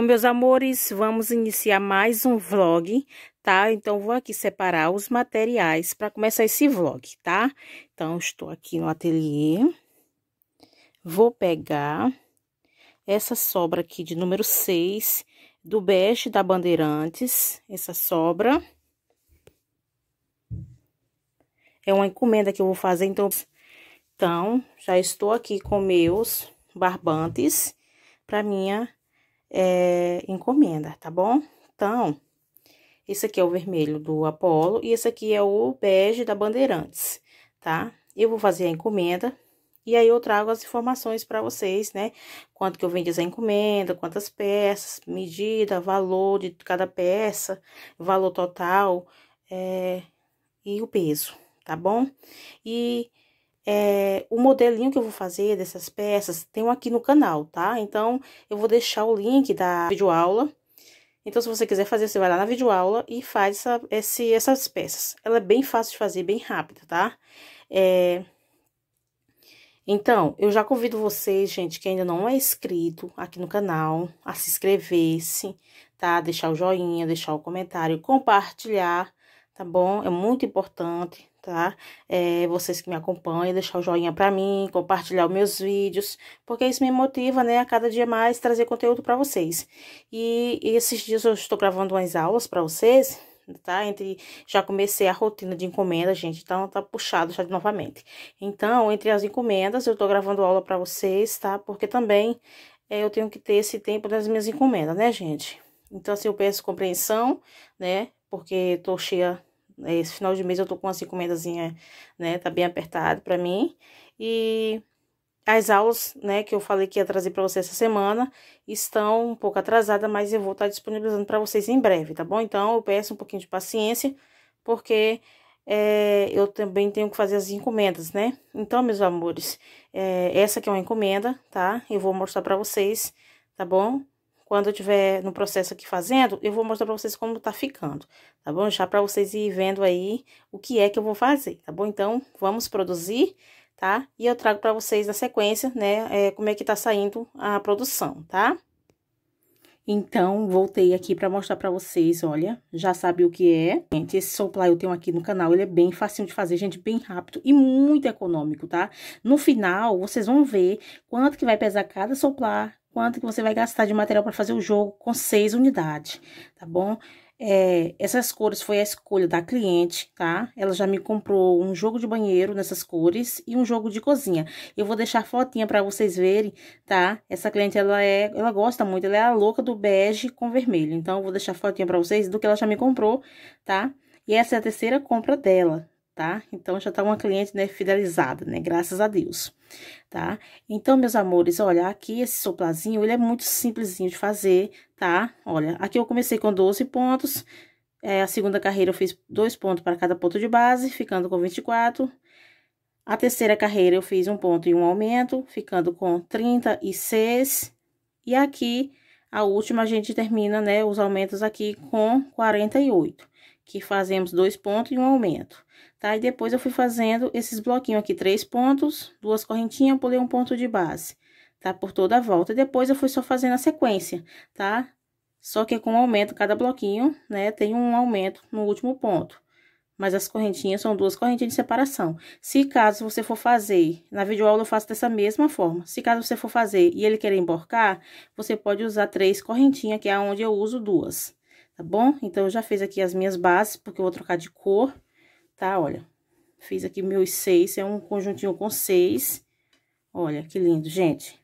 Então, meus amores, vamos iniciar mais um vlog, tá? Então, vou aqui separar os materiais para começar esse vlog, tá? Então, estou aqui no ateliê. Vou pegar essa sobra aqui de número 6 do Best da Bandeirantes, essa sobra. É uma encomenda que eu vou fazer, então... Então, já estou aqui com meus barbantes para minha é, encomenda, tá bom? Então, esse aqui é o vermelho do Apolo e esse aqui é o bege da Bandeirantes, tá? Eu vou fazer a encomenda e aí eu trago as informações para vocês, né? Quanto que eu vendi essa encomenda, quantas peças, medida, valor de cada peça, valor total é, e o peso, tá bom? E é, o modelinho que eu vou fazer dessas peças, tem um aqui no canal, tá? Então, eu vou deixar o link da videoaula. Então, se você quiser fazer, você vai lá na videoaula e faz essa, esse, essas peças. Ela é bem fácil de fazer, bem rápida, tá? É... Então, eu já convido vocês, gente, que ainda não é inscrito aqui no canal, a se inscrever, sim, tá? Deixar o joinha, deixar o comentário, compartilhar, tá bom? É muito importante, tá? É, vocês que me acompanham, deixar o joinha para mim, compartilhar os meus vídeos, porque isso me motiva, né, a cada dia mais trazer conteúdo para vocês. E, e, esses dias eu estou gravando umas aulas para vocês, tá? Entre já comecei a rotina de encomenda, gente, então tá puxado já novamente. Então, entre as encomendas, eu tô gravando aula para vocês, tá? Porque também é, eu tenho que ter esse tempo das minhas encomendas, né, gente? Então, assim, eu peço compreensão, né? Porque tô cheia esse final de mês eu tô com umas encomendazinha, né? Tá bem apertado pra mim. E as aulas, né, que eu falei que ia trazer para vocês essa semana, estão um pouco atrasadas, mas eu vou estar tá disponibilizando para vocês em breve, tá bom? Então, eu peço um pouquinho de paciência, porque é, eu também tenho que fazer as encomendas, né? Então, meus amores, é, essa aqui é uma encomenda, tá? Eu vou mostrar para vocês, tá bom? Quando eu tiver no processo aqui fazendo, eu vou mostrar para vocês como tá ficando, tá bom? Já para vocês ir vendo aí o que é que eu vou fazer, tá bom? Então, vamos produzir, tá? E eu trago para vocês na sequência, né, é, como é que tá saindo a produção, tá? Então, voltei aqui para mostrar para vocês, olha, já sabe o que é. Gente, esse soplar eu tenho aqui no canal, ele é bem facinho de fazer, gente, bem rápido e muito econômico, tá? No final, vocês vão ver quanto que vai pesar cada soplar quanto que você vai gastar de material para fazer o jogo com seis unidades, tá bom? É, essas cores foi a escolha da cliente, tá? Ela já me comprou um jogo de banheiro nessas cores e um jogo de cozinha. Eu vou deixar fotinha para vocês verem, tá? Essa cliente, ela é, ela gosta muito, ela é a louca do bege com vermelho. Então, eu vou deixar fotinha para vocês do que ela já me comprou, tá? E essa é a terceira compra dela, tá? Então, já tá uma cliente, né, fidelizada, né? Graças a Deus, tá? Então, meus amores, olha, aqui esse soplazinho, ele é muito simplesinho de fazer, tá? Olha, aqui eu comecei com 12 pontos, é, a segunda carreira eu fiz dois pontos para cada ponto de base, ficando com 24. A terceira carreira eu fiz um ponto e um aumento, ficando com 36. E aqui, a última, a gente termina, né, os aumentos aqui com 48, que fazemos dois pontos e um aumento tá? E depois eu fui fazendo esses bloquinhos aqui, três pontos, duas correntinhas, pulei um ponto de base, tá? Por toda a volta. E depois eu fui só fazendo a sequência, tá? Só que com aumento, cada bloquinho, né, tem um aumento no último ponto. Mas as correntinhas são duas correntinhas de separação. Se caso você for fazer, na videoaula eu faço dessa mesma forma. Se caso você for fazer e ele querer emborcar, você pode usar três correntinhas, que é onde eu uso duas, tá bom? Então, eu já fiz aqui as minhas bases, porque eu vou trocar de cor, tá? Olha, fiz aqui meus seis, é um conjuntinho com seis. Olha, que lindo, gente.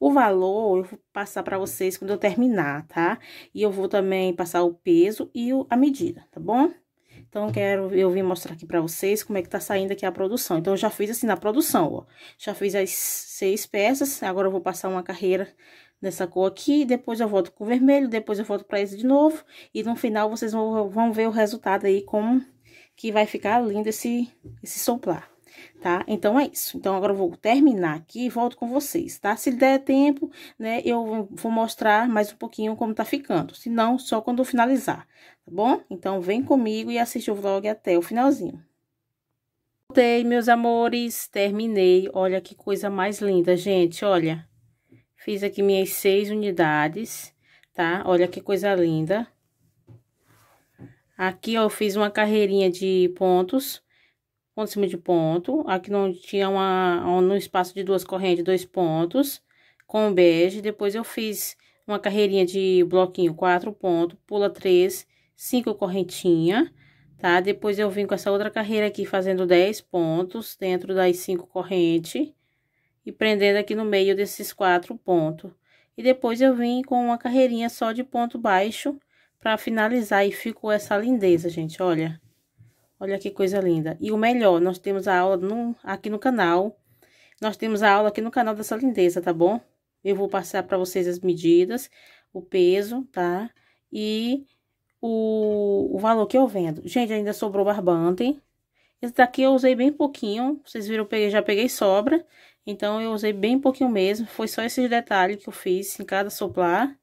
O valor eu vou passar para vocês quando eu terminar, tá? E eu vou também passar o peso e a medida, tá bom? Então, quero, eu vim mostrar aqui para vocês como é que tá saindo aqui a produção. Então, eu já fiz assim na produção, ó. Já fiz as seis peças, agora eu vou passar uma carreira nessa cor aqui, depois eu volto com o vermelho, depois eu volto para esse de novo. E no final, vocês vão, vão ver o resultado aí como que vai ficar lindo esse, esse soplar, tá? Então, é isso. Então, agora eu vou terminar aqui e volto com vocês, tá? Se der tempo, né, eu vou mostrar mais um pouquinho como tá ficando. Se não, só quando eu finalizar, tá bom? Então, vem comigo e assiste o vlog até o finalzinho. Voltei, meus amores, terminei. Olha que coisa mais linda, gente, olha. Fiz aqui minhas seis unidades, tá? Olha que coisa linda. Aqui, ó, eu fiz uma carreirinha de pontos, ponto em cima de ponto. Aqui não tinha uma, um espaço de duas correntes, dois pontos, com bege. Depois eu fiz uma carreirinha de bloquinho, quatro pontos, pula três, cinco correntinha, tá? Depois eu vim com essa outra carreira aqui, fazendo dez pontos dentro das cinco correntes e prendendo aqui no meio desses quatro pontos. E depois eu vim com uma carreirinha só de ponto baixo, Pra finalizar, e ficou essa lindeza, gente, olha. Olha que coisa linda. E o melhor, nós temos a aula no, aqui no canal. Nós temos a aula aqui no canal dessa lindeza, tá bom? Eu vou passar pra vocês as medidas, o peso, tá? E o, o valor que eu vendo. Gente, ainda sobrou barbante. Esse daqui eu usei bem pouquinho. Vocês viram, eu peguei, já peguei sobra. Então, eu usei bem pouquinho mesmo. Foi só esses detalhes que eu fiz em cada soplar.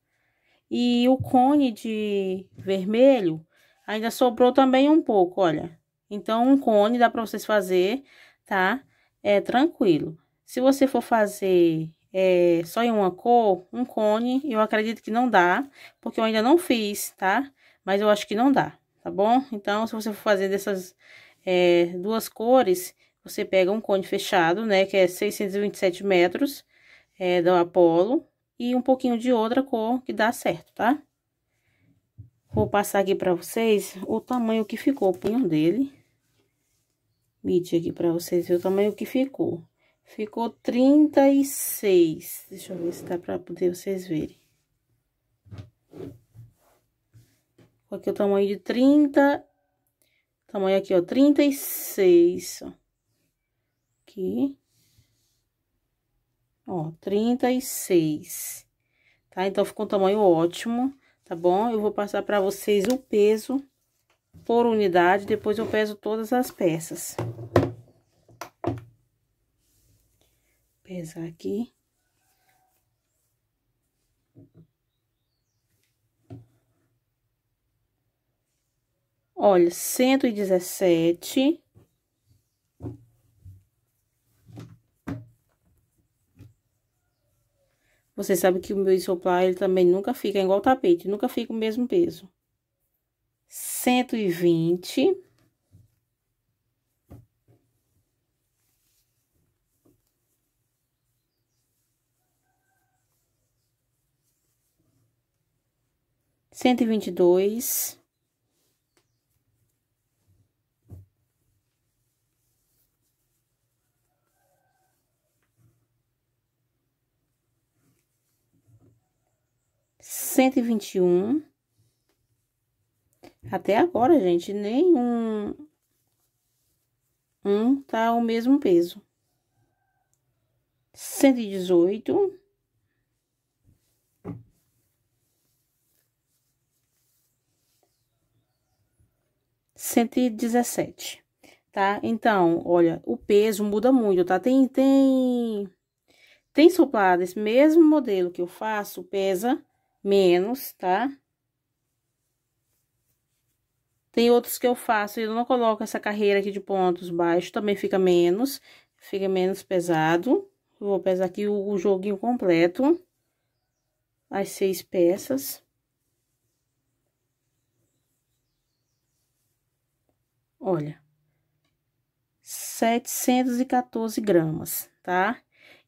E o cone de vermelho ainda sobrou também um pouco, olha. Então, um cone dá para vocês fazer, tá? É tranquilo. Se você for fazer é, só em uma cor, um cone, eu acredito que não dá, porque eu ainda não fiz, tá? Mas eu acho que não dá, tá bom? Então, se você for fazer dessas é, duas cores, você pega um cone fechado, né? Que é 627 metros é, do Apolo e um pouquinho de outra cor que dá certo, tá? Vou passar aqui pra vocês o tamanho que ficou o punho dele. Medir aqui pra vocês ver o tamanho que ficou. Ficou 36. Deixa eu ver se dá pra poder vocês verem. Aqui o tamanho de 30. Tamanho aqui, ó, 36, Aqui ó, 36, tá? Então, ficou um tamanho ótimo, tá bom? Eu vou passar pra vocês o peso por unidade, depois eu peso todas as peças. Pesar aqui. Olha, 117 Você sabe que o meu isoplar, ele também nunca fica igual o tapete, nunca fica o mesmo peso. 120. Cento e vinte e dois. 121. Até agora, gente, nenhum um tá o mesmo peso. 118. Cento e dezessete, tá? Então, olha, o peso muda muito, tá? Tem, tem, tem soplado, esse mesmo modelo que eu faço, pesa menos, tá? Tem outros que eu faço e eu não coloco essa carreira aqui de pontos baixos, também fica menos, fica menos pesado. Eu vou pesar aqui o, o joguinho completo, as seis peças. Olha, 714 gramas, tá?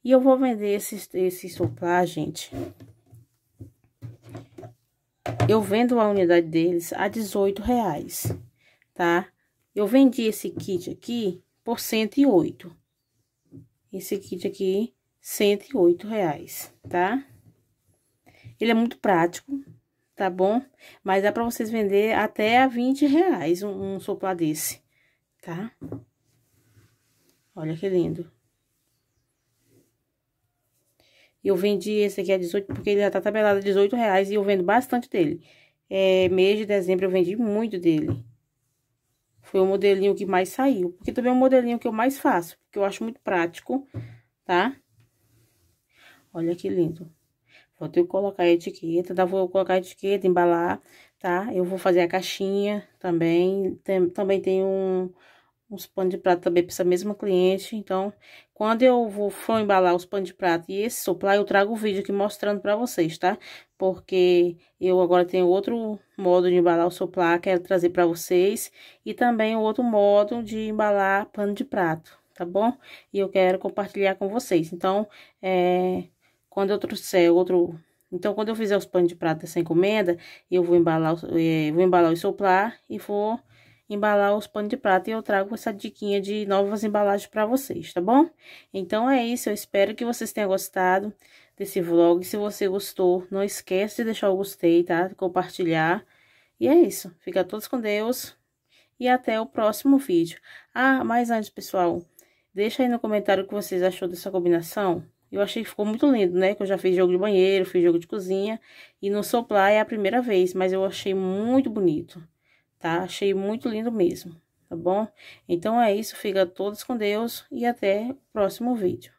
E eu vou vender esse, esse soplar, gente, eu vendo a unidade deles a 18 reais, tá? Eu vendi esse kit aqui por 108. Esse kit aqui, 108 reais, tá? Ele é muito prático, tá bom? Mas dá pra vocês vender até a 20 reais um, um desse, tá? Olha que lindo. Eu vendi esse aqui a 18, porque ele já tá tabelado a 18 reais e eu vendo bastante dele. É, mês de dezembro eu vendi muito dele. Foi o modelinho que mais saiu. Porque também é o modelinho que eu mais faço. Porque eu acho muito prático, tá? Olha que lindo. Vou ter que colocar a etiqueta, tá? vou colocar a etiqueta, embalar, tá? Eu vou fazer a caixinha também. Tem, também tem um os panos de prato também para essa mesma cliente. Então, quando eu vou, for embalar os panos de prato e esse soplar, eu trago o vídeo aqui mostrando para vocês, tá? Porque eu agora tenho outro modo de embalar o soplar, quero trazer para vocês. E também outro modo de embalar pano de prato, tá bom? E eu quero compartilhar com vocês. Então, é, quando eu trouxer outro... Então, quando eu fizer os panos de prato dessa encomenda, eu vou embalar, é, vou embalar e soplar e vou embalar os panos de prata e eu trago essa diquinha de novas embalagens para vocês, tá bom? Então é isso, eu espero que vocês tenham gostado desse vlog. Se você gostou, não esquece de deixar o gostei, tá? Compartilhar. E é isso, fica todos com Deus e até o próximo vídeo. Ah, mas antes, pessoal, deixa aí no comentário o que vocês achou dessa combinação. Eu achei que ficou muito lindo, né? Que eu já fiz jogo de banheiro, fiz jogo de cozinha. E no soplar é a primeira vez, mas eu achei muito bonito tá? Achei muito lindo mesmo, tá bom? Então é isso, fica todos com Deus e até o próximo vídeo.